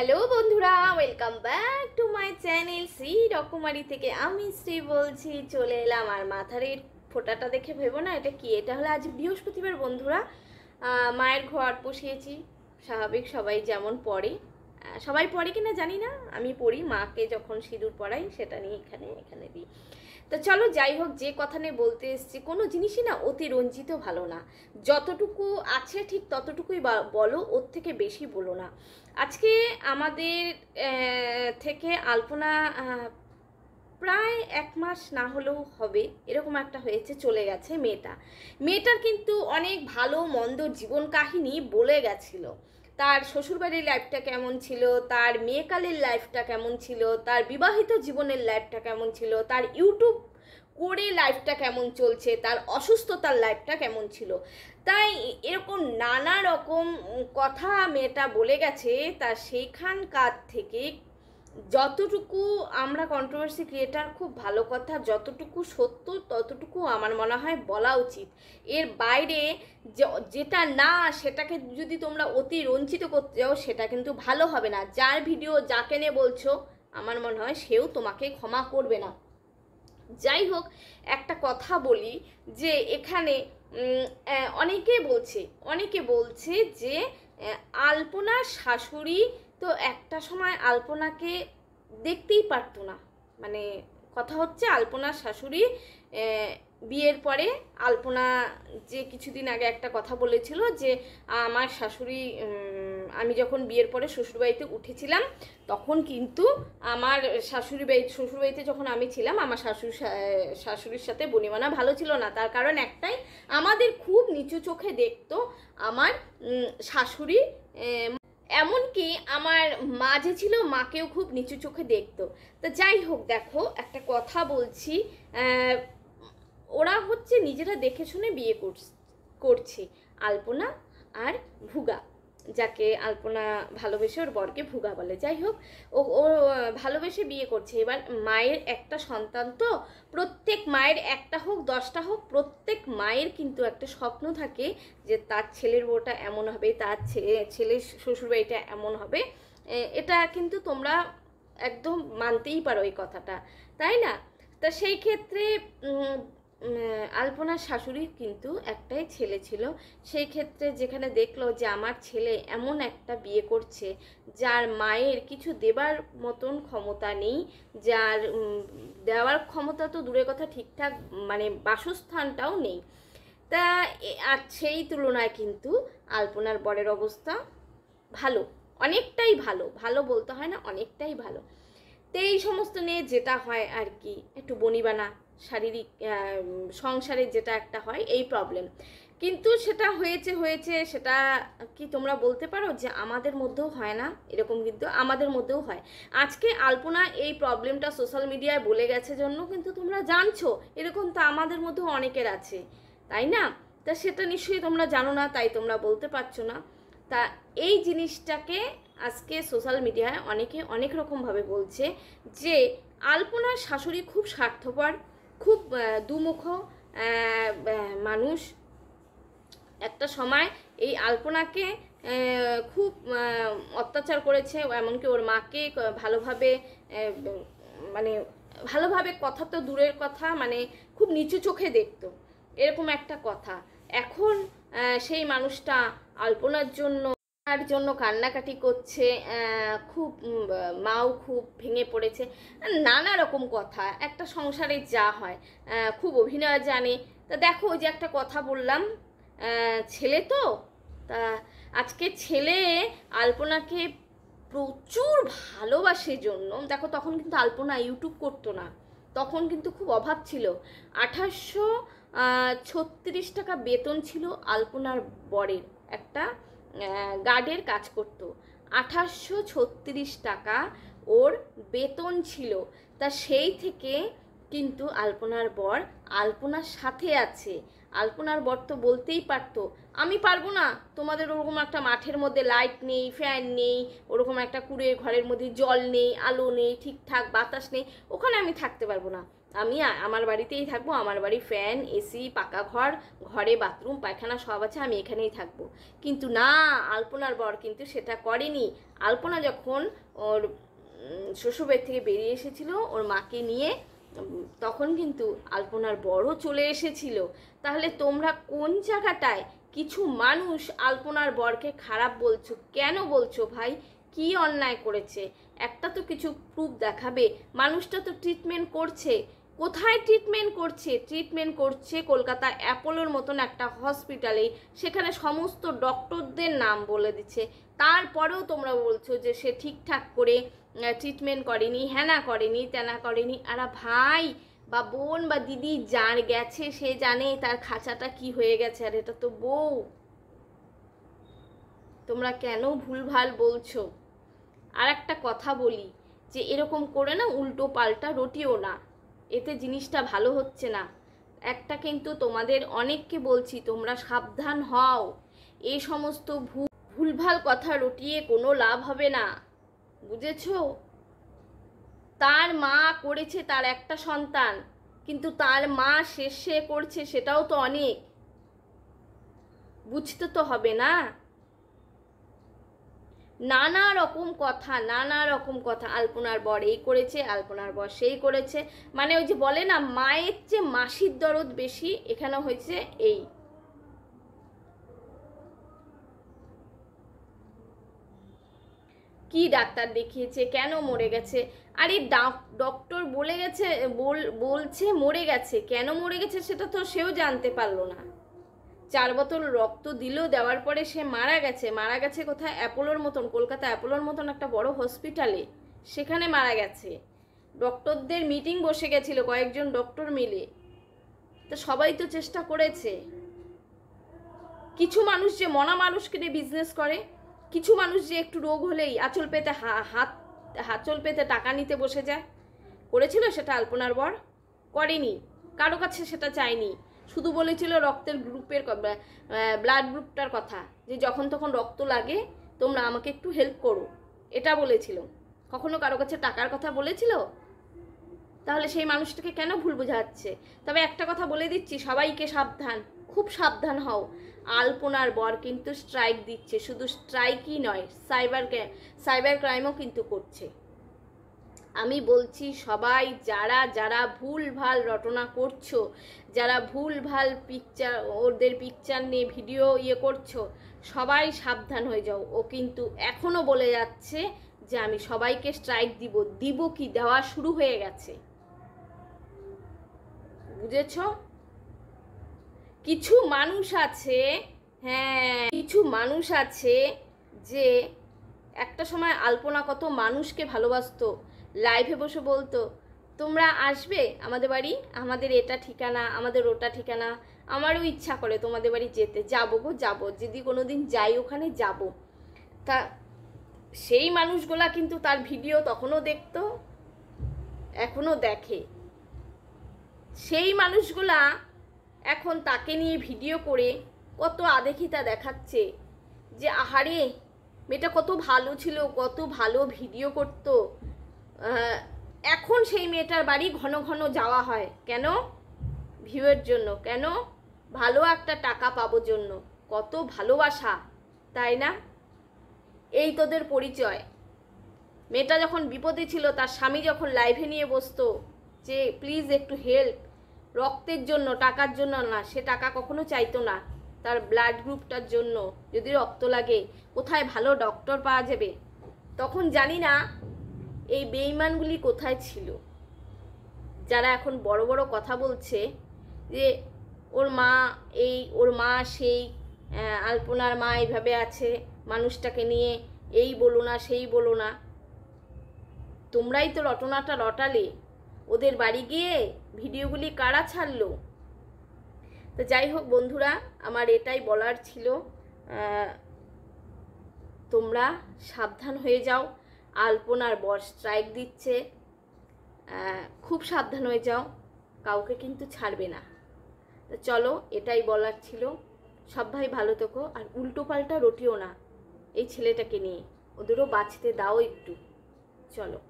hello বন্ধুরা welcome back to my channel Shri রকুমারি থেকে আমি শ্রী বলছি চলে এলাম আর মাথার এই ফোটাটা দেখে ভেবো না এটা কি এটা হলো আজ বৃহস্পতিবার বন্ধুরা মায়ের ঘর পুষিয়েছি স্বাভাবিক সবাই যেমন পড়ে সবাই পড়ে কিনা জানি না আমি পড়ি মাকে যখন সিঁদুর পড়াই সেটা নিয়ে এখানে এখানে দিই তো চলো যাই হোক যে কথা নিয়ে বলতে এসছি কোনো জিনিসই না অতি রঞ্জিত ভালো না যতটুকু আছে ঠিক ততটুকুই বলো ওর থেকে বেশি বলো না আজকে আমাদের থেকে আলপনা প্রায় এক মাস না হলেও হবে এরকম একটা হয়েছে চলে গেছে মেয়েটা মেয়েটার কিন্তু অনেক ভালো মন্দ জীবন কাহিনী বলে গেছিলো তার শ্বশুরবাড়ির লাইফটা কেমন ছিল তার মেয়েকালের লাইফটা কেমন ছিল তার বিবাহিত জীবনের লাইফটা কেমন ছিল তার ইউটিউব করে লাইফটা কেমন চলছে তার অসুস্থতার লাইফটা কেমন ছিল তাই এরকম নানা রকম কথা মেয়েটা বলে গেছে তা সেইখানকার থেকে যতটুকু আমরা কন্ট্রোভার্সি ক্রিয়েটার খুব ভালো কথা যতটুকু সত্য ততটুকু আমার মনে হয় বলা উচিত এর বাইরে যেটা না সেটাকে যদি তোমরা অতি রঞ্চিত করতে যাও সেটা কিন্তু ভালো হবে না যার ভিডিও যাকে নিয়ে বলছো আমার মনে হয় সেও তোমাকে ক্ষমা করবে না যাই হোক একটা কথা বলি যে এখানে অনেকে বলছে অনেকে বলছে যে আলপনার শাশুড়ি তো একটা সময় আলপনাকে দেখতেই পারতো না মানে কথা হচ্ছে আলপনার শাশুড়ি বিয়ের পরে আলপনা যে কিছুদিন আগে একটা কথা বলেছিল যে আমার শাশুড়ি আমি যখন বিয়ের পরে শ্বশুরবাড়িতে উঠেছিলাম তখন কিন্তু আমার শাশুড়ি বাড়ি শ্বশুরবাড়িতে যখন আমি ছিলাম আমার শাশুড়ি শাশুড়ির সাথে বনিমানা ভালো ছিল না তার কারণ একটাই আমাদের খুব নিচু চোখে দেখতো আমার শাশুড়ি এমনকি আমার মা যে ছিল মাকেও খুব নিচু চোখে দেখতো তো যাই হোক দেখো একটা কথা বলছি ওরা হচ্ছে নিজেরা দেখে শুনে বিয়ে করছে আলপনা আর ভুগা যাকে আলপনা ভালোবেসে ওর বরকে ভুগা বলে যাই হোক ও ও ভালোবেসে বিয়ে করছে এবার মায়ের একটা সন্তান তো প্রত্যেক মায়ের একটা হোক দশটা হোক প্রত্যেক মায়ের কিন্তু একটা স্বপ্ন থাকে যে তার ছেলের বউটা এমন হবে তার ছেলের শ্বশুরবাড়িটা এমন হবে এটা কিন্তু তোমরা একদম মানতেই পারো এই কথাটা তাই না তা সেই ক্ষেত্রে আলপনার শাশুড়ি কিন্তু একটাই ছেলে ছিল সেই ক্ষেত্রে যেখানে দেখলো যে আমার ছেলে এমন একটা বিয়ে করছে যার মায়ের কিছু দেবার মতন ক্ষমতা নেই যার দেওয়ার ক্ষমতা তো দূরে কথা ঠিকঠাক মানে বাসস্থানটাও নেই তা আর সেই তুলনায় কিন্তু আলপনার বরের অবস্থা ভালো অনেকটাই ভালো ভালো বলতে হয় না অনেকটাই ভালো তো এই সমস্ত নিয়ে যেটা হয় আর কি একটু বনিবানা শারীরিক সংসারের যেটা একটা হয় এই প্রবলেম কিন্তু সেটা হয়েছে হয়েছে সেটা কি তোমরা বলতে পারো যে আমাদের মধ্যেও হয় না এরকম কিন্তু আমাদের মধ্যেও হয় আজকে আলপনা এই প্রবলেমটা সোশ্যাল মিডিয়ায় বলে গেছে জন্য কিন্তু তোমরা জানছো এরকম তো আমাদের মধ্যেও অনেকের আছে তাই না তা সেটা নিশ্চয়ই তোমরা জানো না তাই তোমরা বলতে পারছো না তা এই জিনিসটাকে আজকে সোশ্যাল মিডিয়ায় অনেকে অনেক রকমভাবে বলছে যে আলপনার শাশুড়ি খুব স্বার্থপর খুব দুমুখ মানুষ একটা সময় এই আলপনাকে খুব অত্যাচার করেছে এমনকি ওর মাকে ভালোভাবে মানে ভালোভাবে কথা তো দূরের কথা মানে খুব নিচু চোখে দেখতো এরকম একটা কথা এখন সেই মানুষটা আলপনার জন্য তার জন্য কান্নাকাটি করছে খুব মাও খুব ভেঙে পড়েছে নানা রকম কথা একটা সংসারে যা হয় খুব অভিনয় জানে তা দেখো ওই যে একটা কথা বললাম ছেলে তো তা আজকে ছেলে আলপনাকে প্রচুর ভালোবাসে জন্য দেখো তখন কিন্তু আলপনা ইউটিউব করতো না তখন কিন্তু খুব অভাব ছিল আঠাশশো ছত্রিশ টাকা বেতন ছিল আলপনার বরের একটা গার্ডের কাজ করতো আঠাশশো ছত্রিশ টাকা ওর বেতন ছিল তা সেই থেকে কিন্তু আলপনার বর আলপনার সাথে আছে আলপনার বর তো বলতেই পারতো আমি পারবো না তোমাদের ওরকম একটা মাঠের মধ্যে লাইট নেই ফ্যান নেই ওরকম একটা কুড়ে ঘরের মধ্যে জল নেই আলো নেই ঠিকঠাক বাতাস নেই ওখানে আমি থাকতে পারবো না আমি আমার বাড়িতেই থাকবো আমার বাড়ি ফ্যান এসি পাকা ঘর ঘরে বাথরুম পায়খানা সব আছে আমি এখানেই থাকবো কিন্তু না আলপনার বর কিন্তু সেটা করেনি আলপনা যখন ওর শ্বশুরবাড়ি থেকে বেরিয়ে এসেছিল ওর মাকে নিয়ে তখন কিন্তু আলপনার বড়ও চলে এসেছিল তাহলে তোমরা কোন জায়গাটায় কিছু মানুষ আলপনার বরকে খারাপ বলছো কেন বলছো ভাই কি অন্যায় করেছে একটা তো কিছু প্রুফ দেখাবে মানুষটা তো ট্রিটমেন্ট করছে কোথায় ট্রিটমেন্ট করছে ট্রিটমেন্ট করছে কলকাতা অ্যাপোলোর মতন একটা হসপিটালে সেখানে সমস্ত ডক্টরদের নাম বলে দিচ্ছে তারপরেও তোমরা বলছো যে সে ঠিকঠাক করে ট্রিটমেন্ট করেনি হ্যানা করেনি তেনা করেনি আর ভাই বা বোন বা দিদি যার গেছে সে জানে তার খাঁচাটা কি হয়ে গেছে আর এটা তো বউ তোমরা কেন ভুলভাল বলছো আর একটা কথা বলি যে এরকম করে না উল্টো পাল্টা রটিও না এতে জিনিসটা ভালো হচ্ছে না একটা কিন্তু তোমাদের অনেককে বলছি তোমরা সাবধান হও এ সমস্ত ভুলভাল কথা রটিয়ে কোনো লাভ হবে না বুঝেছ তার মা করেছে তার একটা সন্তান কিন্তু তার মা শেষে করছে সেটাও তো অনেক বুঝতে তো হবে না নানা রকম কথা নানা রকম কথা আলপনার বর এই করেছে আলপনার বর সেই করেছে মানে ওই যে বলে না মায়ের চেয়ে মাসির দরদ বেশি এখানে হয়েছে এই কি ডাক্তার দেখিয়েছে কেন মরে গেছে আরে ডক্টর বলে গেছে বলছে মরে গেছে কেন মরে গেছে সেটা তো সেও জানতে পারলো না চার বোতল রক্ত দিলেও দেওয়ার পরে সে মারা গেছে মারা গেছে কোথায় অ্যাপোলোর মতন কলকাতা অ্যাপোলোর মতন একটা বড় হসপিটালে সেখানে মারা গেছে ডক্টরদের মিটিং বসে গেছিল কয়েকজন ডক্টর মিলে তো সবাই তো চেষ্টা করেছে কিছু মানুষ যে মনা মানুষকে নিয়ে বিজনেস করে কিছু মানুষ যে একটু রোগ হলেই আঁচল পেতে হাত হাঁচল পেতে টাকা নিতে বসে যায় করেছিল সেটা আলপনার বর করেনি কারো কাছে সেটা চায়নি শুধু বলেছিল রক্তের গ্রুপের ব্লাড গ্রুপটার কথা যে যখন তখন রক্ত লাগে তোমরা আমাকে একটু হেল্প করো এটা বলেছিল কখনো কারো কাছে টাকার কথা বলেছিল তাহলে সেই মানুষটাকে কেন ভুল বোঝাচ্ছে তবে একটা কথা বলে দিচ্ছি সবাইকে সাবধান খুব সাবধান হও আলপনার বর কিন্তু স্ট্রাইক দিচ্ছে শুধু স্ট্রাইকই নয় সাইবার সাইবার ক্রাইমও কিন্তু করছে আমি বলছি সবাই যারা যারা ভুল ভাল রটনা করছো যারা ভুল ভাল পিকচার ওদের পিকচার নিয়ে ভিডিও ইয়ে করছো সবাই সাবধান হয়ে যাও ও কিন্তু এখনও বলে যাচ্ছে যে আমি সবাইকে স্ট্রাইক দিব দিব কি দেওয়া শুরু হয়ে গেছে বুঝেছ কিছু মানুষ আছে হ্যাঁ কিছু মানুষ আছে যে একটা সময় আলপনা কত মানুষকে ভালোবাসতো লাইভে বসে বলতো তোমরা আসবে আমাদের বাড়ি আমাদের এটা ঠিকানা আমাদের ওটা ঠিকানা আমারও ইচ্ছা করে তোমাদের বাড়ি যেতে যাবো গো যাবো যদি কোনো দিন যাই ওখানে যাব তা সেই মানুষগুলা কিন্তু তার ভিডিও তখনও দেখতো এখনও দেখে সেই মানুষগুলা এখন তাকে নিয়ে ভিডিও করে কত আদেখিতা দেখাচ্ছে যে আহারে মেয়েটা কত ভালো ছিল কত ভালো ভিডিও করতো এখন সেই মেয়েটার বাড়ি ঘন ঘন যাওয়া হয় কেন ভিউয়ের জন্য কেন ভালো একটা টাকা পাবো জন্য কত ভালোবাসা তাই না এই তোদের পরিচয় মেয়েটা যখন বিপদে ছিল তার স্বামী যখন লাইভে নিয়ে বসতো যে প্লিজ একটু হেল্প রক্তের জন্য টাকার জন্য না সে টাকা কখনো চাইতো না তার ব্লাড গ্রুপটার জন্য যদি রক্ত লাগে কোথায় ভালো ডক্টর পাওয়া যাবে তখন জানি না এই বেইমানগুলি কোথায় ছিল যারা এখন বড় বড় কথা বলছে যে ওর মা এই ওর মা সেই আলপনার মা এইভাবে আছে মানুষটাকে নিয়ে এই বলো না সেই বলো না তোমরাই তো রটনাটা রটালে ওদের বাড়ি গিয়ে ভিডিওগুলি কারা ছাড়লো তো যাই হোক বন্ধুরা আমার এটাই বলার ছিল তোমরা সাবধান হয়ে যাও আলপনার বর স্ট্রাইক দিচ্ছে খুব সাবধান হয়ে যাও কাউকে কিন্তু ছাড়বে না তো চলো এটাই বলার ছিল সব ভাই ভালো থেকো আর উল্টো পাল্টা রটিও না এই ছেলেটাকে নিয়ে ওদেরও বাঁচতে দাও একটু চলো